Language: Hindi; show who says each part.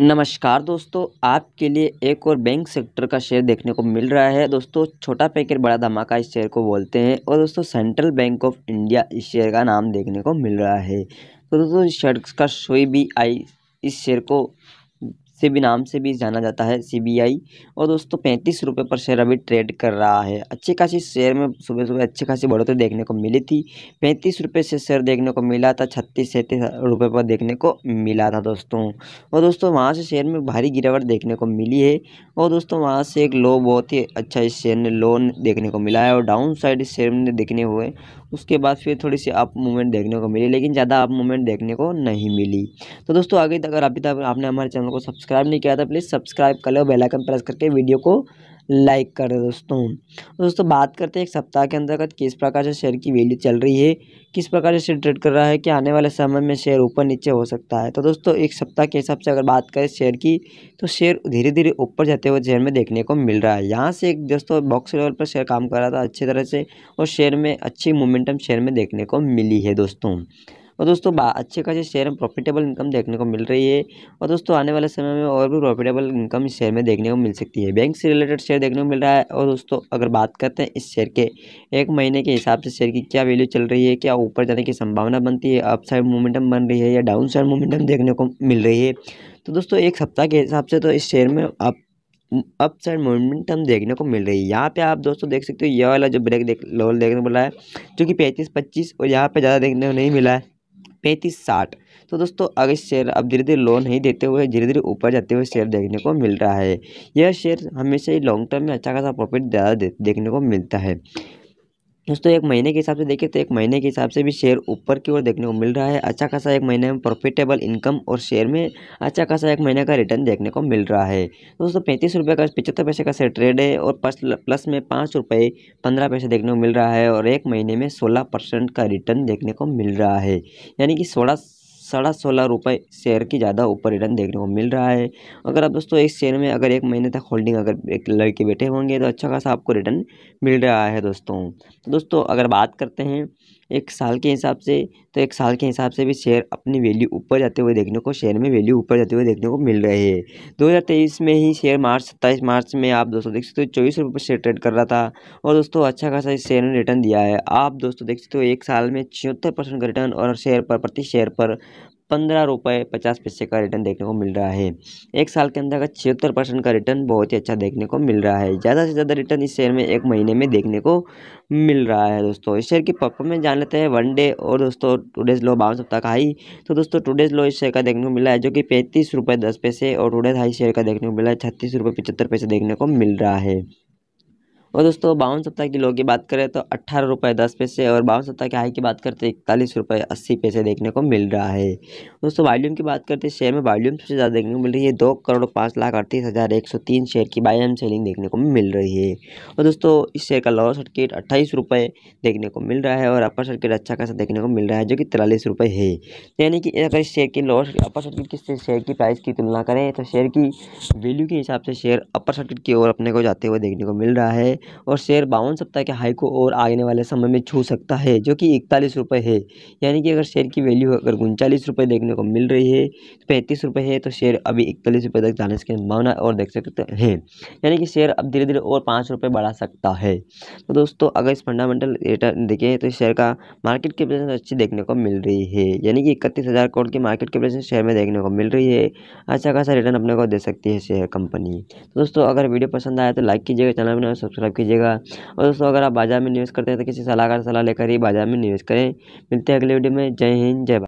Speaker 1: नमस्कार दोस्तों आपके लिए एक और बैंक सेक्टर का शेयर देखने को मिल रहा है दोस्तों छोटा पैकेट बड़ा धमाका इस शेयर को बोलते हैं और दोस्तों सेंट्रल बैंक ऑफ इंडिया इस शेयर का नाम देखने को मिल रहा है तो दोस्तों इस शेयर का सोई भी आई इस शेयर को सेबी नाम से भी जाना जाता है सीबीआई और दोस्तों पैंतीस रुपये पर शेयर अभी ट्रेड कर रहा है अच्छी खासी शेयर में सुबह सुबह अच्छी खासी बढ़ोतरी देखने को मिली थी पैंतीस रुपये से शेयर देखने को मिला था छत्तीस सैंतीस रुपये पर देखने को मिला था दोस्तों और दोस्तों वहाँ से शेयर में भारी गिरावट देखने को मिली है और दोस्तों वहाँ से एक लो बहुत ही अच्छा इस शेयर ने लोन देखने को मिला है और डाउन साइड इस शेयर ने देखने हुए उसके बाद फिर थोड़ी सी अप मूवमेंट देखने को मिली लेकिन ज़्यादा अप मूवमेंट देखने को नहीं मिली तो दोस्तों आगे तक अगर अभी तक आपने हमारे चैनल को सब्सक्राइब नहीं किया था प्लीज़ सब्सक्राइब कर लो बेलाइकन प्रेस करके वीडियो को लाइक कर दो दोस्तों दोस्तों बात करते हैं एक सप्ताह के अंतर्गत किस प्रकार से शेयर की वैल्यू चल रही है किस प्रकार से शेयर ट्रेड कर रहा है कि आने वाले समय में शेयर ऊपर नीचे हो सकता है तो दोस्तों एक सप्ताह के हिसाब से अगर बात करें शेयर की तो शेयर धीरे धीरे ऊपर जाते हुए शेयर में देखने को मिल रहा है यहाँ से एक दोस्तों बॉक्स लेवल पर शेयर काम कर रहा था अच्छी तरह से और शेयर में अच्छी मोमेंटम शेयर में देखने को मिली है दोस्तों और दोस्तों अच्छे खासे शेयर में प्रॉफिटेबल इनकम देखने को मिल रही है और दोस्तों आने वाले समय में और भी प्रॉफिटेबल इनकम इस शेयर में देखने को मिल सकती है बैंक से रिलेटेड शेयर देखने को मिल रहा है और दोस्तों अगर बात करते हैं इस शेयर के एक महीने के हिसाब से शेयर की क्या वैल्यू चल रही है क्या ऊपर जाने की संभावना बनती है अपसाइड मोमेंटम बन रही है या डाउन साइड मोमेंटम देखने को मिल रही है तो दोस्तों एक सप्ताह के हिसाब से तो इस शेयर में आप अप साइड मोमेंटम देखने को मिल रही है यहाँ पे आप दोस्तों देख सकते हो यह वाला जो ब्रेक देख लेवल देखने को मिला है जो कि पैंतीस पच्चीस और यहाँ पे ज़्यादा देखने को नहीं मिला है पैंतीस साठ तो दोस्तों अगर शेयर अब धीरे धीरे लो नहीं देते हुए धीरे धीरे ऊपर जाते हुए शेयर देखने को मिल रहा है यह शेयर हमेशा ही लॉन्ग टर्म में अच्छा खासा प्रॉफिट ज़्यादा देखने को मिलता है दोस्तों एक महीने के हिसाब से देखिए तो एक महीने के हिसाब से भी शेयर ऊपर की ओर देखने को मिल रहा है अच्छा खासा एक महीने में प्रॉफिटेबल इनकम और शेयर में अच्छा खासा एक महीने का रिटर्न देखने को मिल रहा है दोस्तों पैंतीस रुपये का पचहत्तर पैसे का शेयर ट्रेड है और प्लस में पाँच रुपये पंद्रह पैसे देखने को मिल रहा है और एक महीने में सोलह परसेंट का रिटर्न देखने को मिल रहा है यानी कि सोलह साढ़ा सोलह रुपये शेयर की ज़्यादा ऊपर रिटर्न देखने को मिल रहा है अगर आप दोस्तों एक शेयर में अगर एक महीने तक होल्डिंग अगर एक लड़के बैठे होंगे तो अच्छा खासा आपको रिटर्न मिल रहा है दोस्तों तो दोस्तों अगर बात करते हैं एक साल के हिसाब से तो एक साल के हिसाब से भी शेयर अपनी वैल्यू ऊपर जाते हुए देखने को शेयर में वैल्यू ऊपर जाते हुए देखने को मिल रहे हैं दो हज़ार तेईस में ही शेयर मार्च सत्ताईस मार्च में आप दोस्तों देख सकते हो चौबीस रुपये पर शेयर ट्रेड कर रहा था और दोस्तों अच्छा खासा इस शेयर ने रिटर्न दिया है आप दोस्तों देख सकते हो एक साल में छिहत्तर परसेंट का रिटर्न और शेयर पर प्रति शेयर पर पंद्रह रुपये पचास पैसे का रिटर्न देखने को मिल रहा है एक साल के अंदर अगर छिहत्तर परसेंट का रिटर्न बहुत ही अच्छा देखने को मिल रहा है ज़्यादा से ज़्यादा रिटर्न इस शेयर में एक महीने में देखने को मिल रहा है दोस्तों इस शेयर की परफॉर्मेंस जान लेते हैं वन डे और दोस्तों टू डेज लो बावन सप्ताह का हाई तो दोस्तों टू डेज लो इस शेयर का देखने को मिला है जो कि पैंतीस रुपये दस पैसे और टू डेज हाई शेयर का देखने को मिला है छत्तीस रुपये पचहत्तर पैसे देखने को मिल रहा है और दोस्तों बावन सप्ताह की लो की बात करें तो अट्ठारह रुपये दस पैसे और बावन सप्ताह की हाई की बात करते इकतालीस रुपये अस्सी पैसे देखने को मिल रहा है दोस्तों वॉल्यूम की बात करते शेयर में वॉल्यूम सबसे ज़्यादा देखने को मिल रही है दो करोड़ पाँच लाख अड़तीस हज़ार एक सौ तीन शेयर की बाई एम सेलिंग देखने को मिल रही है और दोस्तों इस शेयर का लोअर सर्किट अट्ठाईस रुपये देखने को मिल रहा है और अपर सर्किट अच्छा खासा देखने को मिल रहा है जो कि तिरालीस रुपये है यानी कि अगर इस शेयर की लोअर अपर सर्किट की शेयर की प्राइस की तुलना करें तो शेयर की वैल्यू के हिसाब से शेयर अपर सर्किट की ओर अपने को जाते हुए देखने को मिल रहा है और शेयर बावन सप्ताह के हाई को और आने वाले समय में छू सकता है जो कि इकतालीस रुपये है यानी कि अगर शेयर की वैल्यू अगर उनचालीस रुपये देखने को मिल रही है पैंतीस रुपये है तो शेयर अभी इकतालीस रुपये तक जाने की संभावना और देख सकते हैं यानी कि शेयर अब धीरे धीरे और पाँच रुपये बढ़ा सकता है तो दोस्तों अगर इस फंडामेंटल रिटर्न देखें तो शेयर का मार्केट कैपिटलाइजेशन अच्छी देखने को मिल रही है यानी कि इकतीस हज़ार करोड़ की मार्केट कैपिटलाइजेशन शेयर में देखने को मिल रही है अच्छा खासा रिटर्न अपने को दे सकती है शेयर कंपनी तो दोस्तों अगर वीडियो पसंद आया तो लाइक कीजिएगा चैनल में सब्सक्राइब सब्सक्राइब कीजिएगा और दोस्तों अगर आप बाजार में निवेश करते हैं तो किसी सलाहकार सलाह लेकर ही बाजार में निवेश करें मिलते हैं अगले वीडियो में जय हिंद जय भारत